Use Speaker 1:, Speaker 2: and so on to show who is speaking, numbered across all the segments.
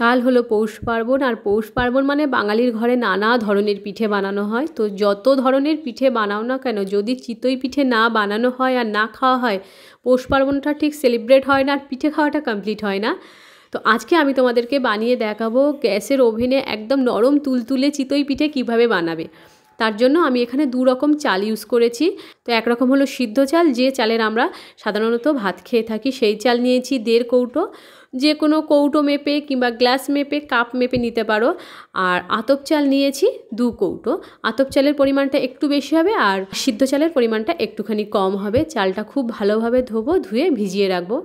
Speaker 1: কাল হলো পৌষ পার্বণ আর পৌষ পার্বণ মানে বাঙালির ঘরে নানা ধরনের পিঠে বানানো হয় তো যত ধরনের পিঠে বানাও না কেন যদি চিতই পিঠে না বানানো হয় আর না খাওয়া হয় পৌষ পার্বণটা ঠিক সেলিব্রেট হয় না আর পিঠে খাওয়াটা কমপ্লিট হয় না তো আজকে আমি তোমাদেরকে বানিয়ে দেখাবো গ্যাসের ওভেনে একদম নরম তুলতুলে চিতই পিঠে কিভাবে বানাবে তার জন্য আমি এখানে দু রকম চাল ইউজ করেছি তো একরকম হলো সিদ্ধ চাল যে চালের আমরা সাধারণত ভাত খেয়ে থাকি সেই চাল নিয়েছি দেড় কৌটো যে কোনো কৌটো মেপে কিংবা গ্লাস মেপে কাপ মেপে নিতে পারো আর আতপ চাল নিয়েছি দু কৌটো আতপ চালের পরিমাণটা একটু বেশি হবে আর সিদ্ধ চালের পরিমাণটা একটুখানি কম হবে চালটা খুব ভালোভাবে ধোবো ধুয়ে ভিজিয়ে রাখবো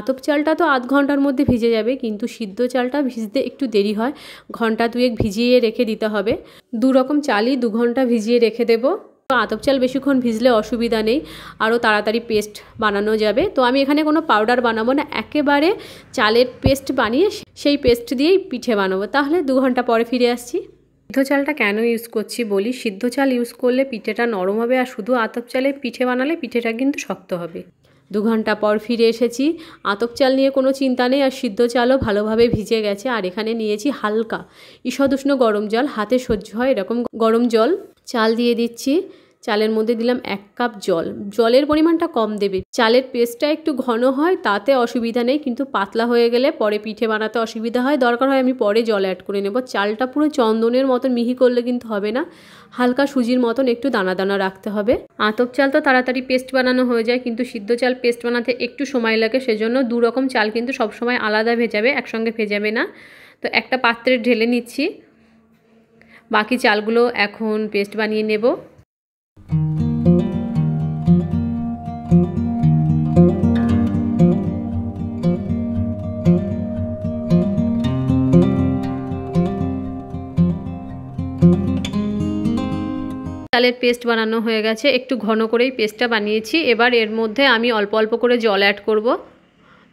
Speaker 1: আতপ চালটা তো আধ ঘন্টার মধ্যে ভিজে যাবে কিন্তু সিদ্ধ চালটা ভিজতে একটু দেরি হয় ঘন্টা দুয়েক ভিজিয়ে রেখে দিতে হবে দু রকম চালই দু ঘন্টা ভিজিয়ে রেখে দেব তো আতপ চাল বেশিক্ষণ ভিজলে অসুবিধা নেই আরও তাড়াতাড়ি পেস্ট বানানো যাবে তো আমি এখানে কোনো পাউডার বানাবো না একেবারে চালের পেস্ট বানিয়ে সেই পেস্ট দিয়েই পিঠে বানাবো তাহলে দু ঘন্টা পরে ফিরে আসছি সিদ্ধ চালটা কেন ইউজ করছি বলি সিদ্ধ চাল ইউজ করলে পিঠেটা নরম হবে আর শুধু আতপ চালে পিঠে বানালে পিঠেটা কিন্তু শক্ত হবে দু ঘন্টা পর ফিরে এসেছি আতক চাল নিয়ে কোনো চিন্তা নেই আর সিদ্ধ চালও ভালোভাবে ভিজে গেছে আর এখানে নিয়েছি হালকা ঈষদ উষ্ণ গরম জল হাতে সহ্য হয় এরকম গরম জল চাল দিয়ে দিচ্ছি চালের মধ্যে দিলাম এক কাপ জল জলের পরিমাণটা কম দেবে চালের পেস্টটা একটু ঘন হয় তাতে অসুবিধা নেই কিন্তু পাতলা হয়ে গেলে পরে পিঠে বানাতে অসুবিধা হয় দরকার হয় আমি পরে জল অ্যাড করে নেব চালটা পুরো চন্দনের মতন মিহি করলে কিন্তু হবে না হালকা সুজির মতন একটু দানা দানা রাখতে হবে আতপ চাল তো তাড়াতাড়ি পেস্ট বানানো হয়ে যায় কিন্তু সিদ্ধ চাল পেস্ট বানাতে একটু সময় লাগে সেজন্য দুরকম চাল কিন্তু সবসময় আলাদা ভেজাবে একসঙ্গে ভেজাবে না তো একটা পাত্রে ঢেলে নিচ্ছি বাকি চালগুলো এখন পেস্ট বানিয়ে নেব তালের পেস্ট বানানো হয়ে গেছে একটু ঘন করেই পেস্টটা বানিয়েছি এবার এর মধ্যে আমি অল্প অল্প করে জল অ্যাড করবো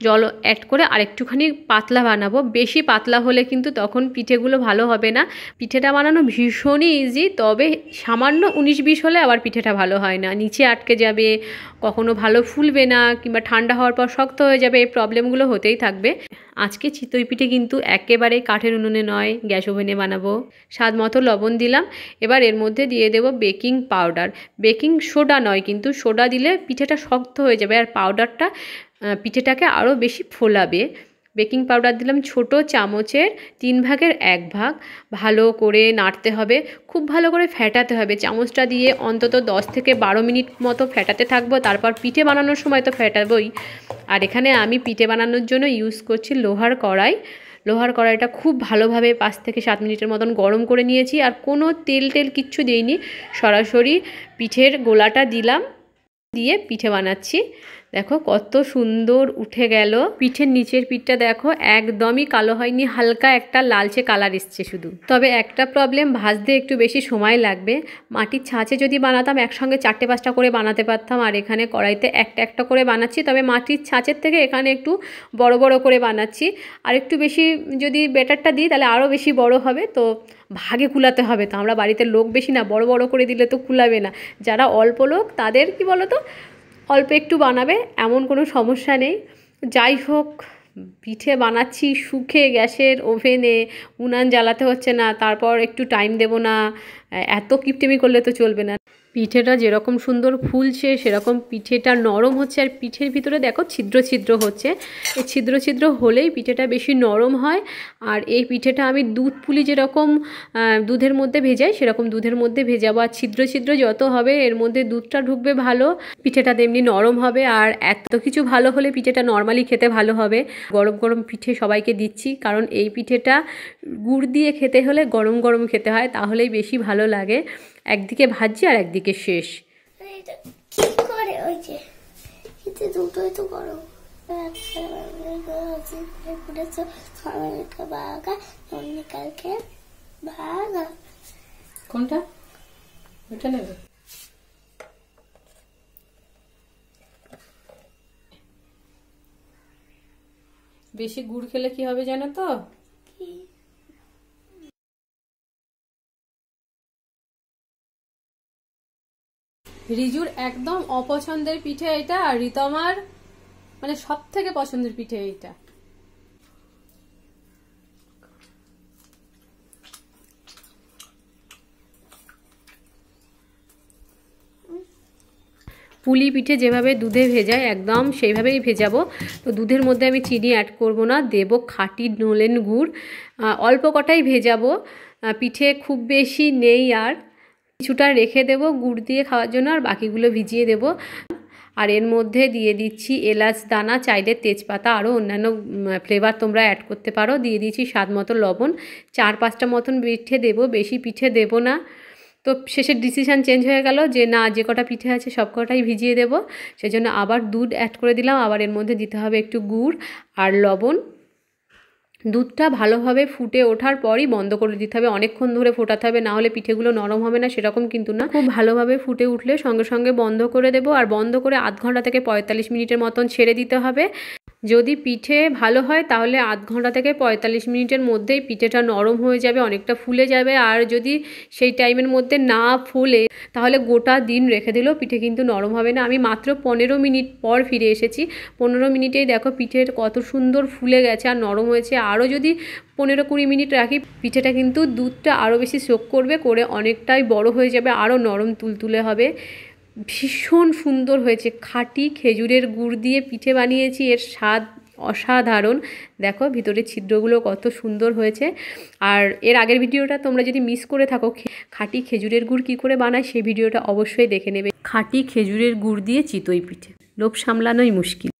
Speaker 1: জল অ্যাড করে আরেকটুখানি পাতলা বানাবো বেশি পাতলা হলে কিন্তু তখন পিঠেগুলো ভালো হবে না পিঠেটা বানানো ভীষণই ইজি তবে সামান্য উনিশ বিশ হলে আবার পিঠেটা ভালো হয় না নিচে আটকে যাবে কখনো ভালো ফুলবে না কিংবা ঠান্ডা হওয়ার পর শক্ত হয়ে যাবে এই প্রবলেমগুলো হতেই থাকবে আজকে চিতই পিঠে কিন্তু একেবারে কাঠের উনুনে নয় গ্যাস ওভেনে বানাবো স্বাদ মতো লবণ দিলাম এবার এর মধ্যে দিয়ে দেব বেকিং পাউডার বেকিং সোডা নয় কিন্তু সোডা দিলে পিঠেটা শক্ত হয়ে যাবে আর পাউডারটা পিঠেটাকে আরও বেশি ফোলাবে বেকিং পাউডার দিলাম ছোট চামচের তিন ভাগের এক ভাগ ভালো করে নাড়তে হবে খুব ভালো করে ফেটাতে হবে চামচটা দিয়ে অন্তত 10 থেকে বারো মিনিট মতো ফেটাতে থাকবো তারপর পিঠে বানানোর সময় তো ফেটাবোই আর এখানে আমি পিঠে বানানোর জন্য ইউজ করছি লোহার কড়াই লোহার কড়াইটা খুব ভালোভাবে পাঁচ থেকে সাত মিনিটের মতন গরম করে নিয়েছি আর কোনো তেল টেল কিচ্ছু দিইনি সরাসরি পিঠের গোলাটা দিলাম দিয়ে পিঠে বানাচ্ছি দেখো কত সুন্দর উঠে গেল পিঠের নিচের পিঠটা দেখো একদমই কালো হয়নি হালকা একটা লালচে কালার এসছে শুধু তবে একটা প্রবলেম ভাজতে একটু বেশি সময় লাগবে মাটির ছাঁচে যদি বানাতাম একসঙ্গে চারটে পাঁচটা করে বানাতে পারতাম আর এখানে কড়াইতে একটা একটা করে বানাচ্ছি তবে মাটির ছাঁচের থেকে এখানে একটু বড় বড় করে বানাচ্ছি আর একটু বেশি যদি বেটারটা দিই তাহলে আরও বেশি বড় হবে তো ভাগে কুলাতে হবে তো আমরা বাড়িতে লোক বেশি না বড় বড় করে দিলে তো কুলাবে না যারা অল্প লোক তাদের কি বলো তো অল্প একটু বানাবে এমন কোনো সমস্যা নেই যাই হোক পিঠে বানাচ্ছি সুখে গ্যাসের ওভেনে উনান জ্বালাতে হচ্ছে না তারপর একটু টাইম দেব না এত কিপটেমি করলে তো চলবে না পিঠেটা যেরকম সুন্দর ফুলছে সেরকম পিঠেটা নরম হচ্ছে আর পিঠের ভিতরে দেখো ছিদ্র ছিদ্র হচ্ছে এই ছিদ্র ছিদ্র হলেই পিঠেটা বেশি নরম হয় আর এই পিঠেটা আমি দুধ পুলি যেরকম দুধের মধ্যে ভেজাই সেরকম দুধের মধ্যে ভেজাবো আর ছিদ্র ছিদ্র যত হবে এর মধ্যে দুধটা ঢুকবে ভালো পিঠেটা তেমনি নরম হবে আর এত কিছু ভালো হলে পিঠেটা নর্মালি খেতে ভালো হবে গরম গরম পিঠে সবাইকে দিচ্ছি কারণ এই পিঠেটা গুড় দিয়ে খেতে হলে গরম গরম খেতে হয় তাহলেই বেশি ভালো ভালো লাগে একদিকে ভাজি আর একদিকে শেষ করে যে দুটোই তো ভাগা কোনটা বেশি গুড় খেলে কি হবে জানো তো রিজুর একদম অপছন্দের পিঠে এটা আর রিতমার মানে সব থেকে পছন্দের পিঠে এটা পুলি পিঠে যেভাবে দুধে ভেজায় একদম সেইভাবেই ভেজাবো তো দুধের মধ্যে আমি চিনি অ্যাড করব না দেব খাঁটি নোলেন গুড় অল্প কটাই ভেজাবো পিঠে খুব বেশি নেই আর কিছুটা রেখে দেব গুড় দিয়ে খাওয়ার জন্য আর বাকিগুলো ভিজিয়ে দেব আর এর মধ্যে দিয়ে দিচ্ছি এলাচ দানা চাইলে তেজপাতা আরও অন্যান্য ফ্লেভার তোমরা অ্যাড করতে পারো দিয়ে দিচ্ছি স্বাদ মতো লবণ চার পাঁচটা মতন পিঠে দেব বেশি পিঠে দেব না তো শেষের ডিসিশান চেঞ্জ হয়ে গেল যে না যে কটা পিঠে আছে সব কটাই ভিজিয়ে দেবো সেজন্য আবার দুধ অ্যাড করে দিলাম আবার এর মধ্যে দিতে হবে একটু গুড় আর লবণ দুধটা ভালোভাবে ফুটে ওঠার পরই বন্ধ করে দিতে হবে অনেকক্ষণ ধরে ফোটাতে হবে না হলে পিঠেগুলো নরম হবে না সেরকম কিন্তু না খুব ভালোভাবে ফুটে উঠলে সঙ্গে সঙ্গে বন্ধ করে দেবো আর বন্ধ করে আধ ঘন্টা থেকে পঁয়তাল্লিশ মিনিটের মতন ছেড়ে দিতে হবে যদি পিঠে ভালো হয় তাহলে আধ ঘন্টা থেকে পঁয়তাল্লিশ মিনিটের মধ্যেই পিঠেটা নরম হয়ে যাবে অনেকটা ফুলে যাবে আর যদি সেই টাইমের মধ্যে না ফুলে তাহলে গোটা দিন রেখে দিলেও পিঠে কিন্তু নরম হবে না আমি মাত্র পনেরো মিনিট পর ফিরে এসেছি পনেরো মিনিটেই দেখো পিঠের কত সুন্দর ফুলে গেছে আর নরম হয়েছে আরও যদি পনেরো কুড়ি মিনিট রাখি পিঠেটা কিন্তু দুধটা আরও বেশি শোক করবে করে অনেকটাই বড় হয়ে যাবে আরও নরম তুলতুলে হবে ভীষণ সুন্দর হয়েছে খাঁটি খেজুরের গুড় দিয়ে পিঠে বানিয়েছি এর স্বাদ অসাধারণ দেখো ভিতরের ছিদ্রগুলো কত সুন্দর হয়েছে আর এর আগের ভিডিওটা তোমরা যদি মিস করে থাকো খাঁটি খেজুরের গুড় কি করে বানায় সেই ভিডিওটা অবশ্যই দেখে নেবে খাঁটি খেজুরের গুড় দিয়ে চিতই পিঠে লোভ সামলানোই মুশকিল